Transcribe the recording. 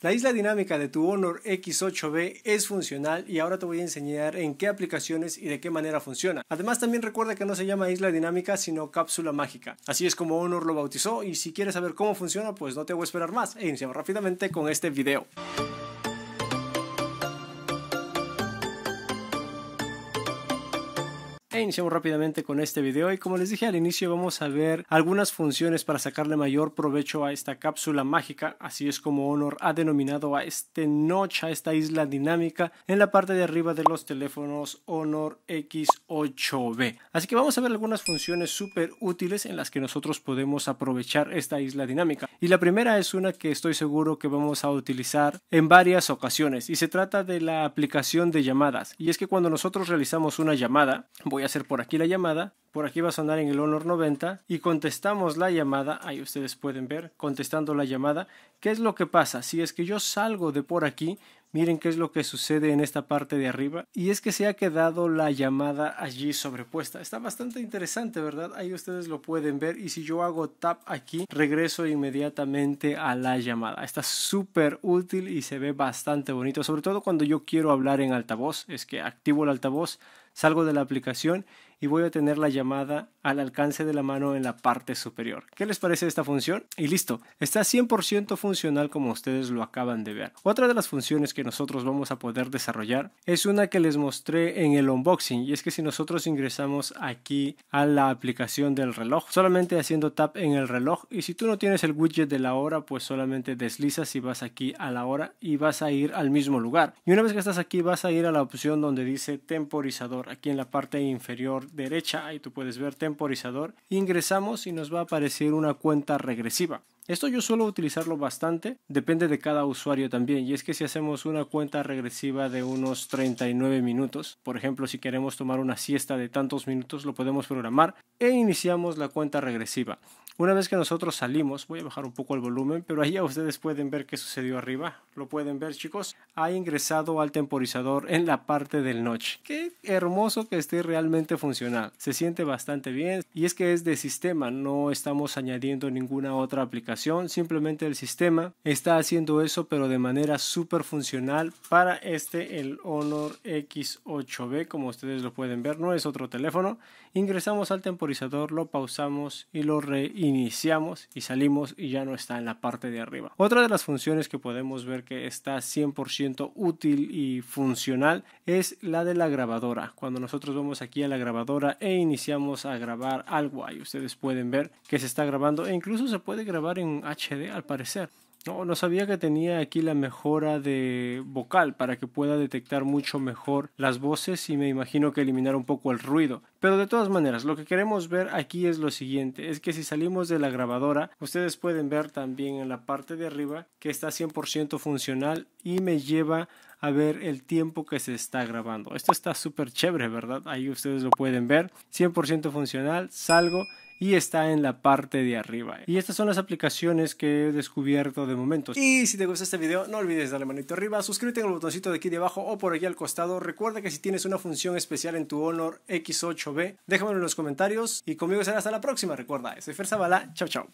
La isla dinámica de tu Honor X8B es funcional y ahora te voy a enseñar en qué aplicaciones y de qué manera funciona. Además también recuerda que no se llama isla dinámica sino cápsula mágica. Así es como Honor lo bautizó y si quieres saber cómo funciona pues no te voy a esperar más e iniciamos rápidamente con este video. iniciamos rápidamente con este video y como les dije al inicio vamos a ver algunas funciones para sacarle mayor provecho a esta cápsula mágica, así es como Honor ha denominado a este noche a esta isla dinámica en la parte de arriba de los teléfonos Honor X8B. Así que vamos a ver algunas funciones súper útiles en las que nosotros podemos aprovechar esta isla dinámica y la primera es una que estoy seguro que vamos a utilizar en varias ocasiones y se trata de la aplicación de llamadas y es que cuando nosotros realizamos una llamada voy a hacer por aquí la llamada, por aquí va a sonar en el Honor 90 y contestamos la llamada, ahí ustedes pueden ver, contestando la llamada, ¿qué es lo que pasa? Si es que yo salgo de por aquí, Miren qué es lo que sucede en esta parte de arriba. Y es que se ha quedado la llamada allí sobrepuesta. Está bastante interesante, ¿verdad? Ahí ustedes lo pueden ver. Y si yo hago tap aquí, regreso inmediatamente a la llamada. Está súper útil y se ve bastante bonito. Sobre todo cuando yo quiero hablar en altavoz. Es que activo el altavoz, salgo de la aplicación y voy a tener la llamada al alcance de la mano en la parte superior. ¿Qué les parece esta función? Y listo, está 100% funcional como ustedes lo acaban de ver. Otra de las funciones que nosotros vamos a poder desarrollar es una que les mostré en el unboxing y es que si nosotros ingresamos aquí a la aplicación del reloj, solamente haciendo tap en el reloj y si tú no tienes el widget de la hora, pues solamente deslizas y vas aquí a la hora y vas a ir al mismo lugar. Y una vez que estás aquí vas a ir a la opción donde dice temporizador, aquí en la parte inferior derecha, ahí tú puedes ver temporizador, ingresamos y nos va a aparecer una cuenta regresiva. Esto yo suelo utilizarlo bastante, depende de cada usuario también, y es que si hacemos una cuenta regresiva de unos 39 minutos, por ejemplo, si queremos tomar una siesta de tantos minutos, lo podemos programar e iniciamos la cuenta regresiva. Una vez que nosotros salimos, voy a bajar un poco el volumen, pero ahí ya ustedes pueden ver qué sucedió arriba. Lo pueden ver, chicos. Ha ingresado al temporizador en la parte del notch. Qué hermoso que esté realmente funcional. Se siente bastante bien. Y es que es de sistema, no estamos añadiendo ninguna otra aplicación simplemente el sistema está haciendo eso pero de manera súper funcional para este el Honor X8B como ustedes lo pueden ver, no es otro teléfono. Ingresamos al temporizador, lo pausamos y lo reiniciamos y salimos y ya no está en la parte de arriba. Otra de las funciones que podemos ver que está 100% útil y funcional es la de la grabadora. Cuando nosotros vamos aquí a la grabadora e iniciamos a grabar algo ahí ustedes pueden ver que se está grabando e incluso se puede grabar en HD al parecer. No, no sabía que tenía aquí la mejora de vocal para que pueda detectar mucho mejor las voces y me imagino que eliminar un poco el ruido. Pero de todas maneras, lo que queremos ver aquí es lo siguiente, es que si salimos de la grabadora, ustedes pueden ver también en la parte de arriba que está 100% funcional y me lleva a ver el tiempo que se está grabando. Esto está súper chévere, ¿verdad? Ahí ustedes lo pueden ver, 100% funcional, salgo y está en la parte de arriba. Y estas son las aplicaciones que he descubierto de momento. Y si te gusta este video, no olvides darle manito arriba, suscríbete en el botoncito de aquí de abajo o por aquí al costado. Recuerda que si tienes una función especial en tu Honor X8B, déjamelo en los comentarios y conmigo será hasta la próxima. Recuerda, soy Fer Zavala, chao chao.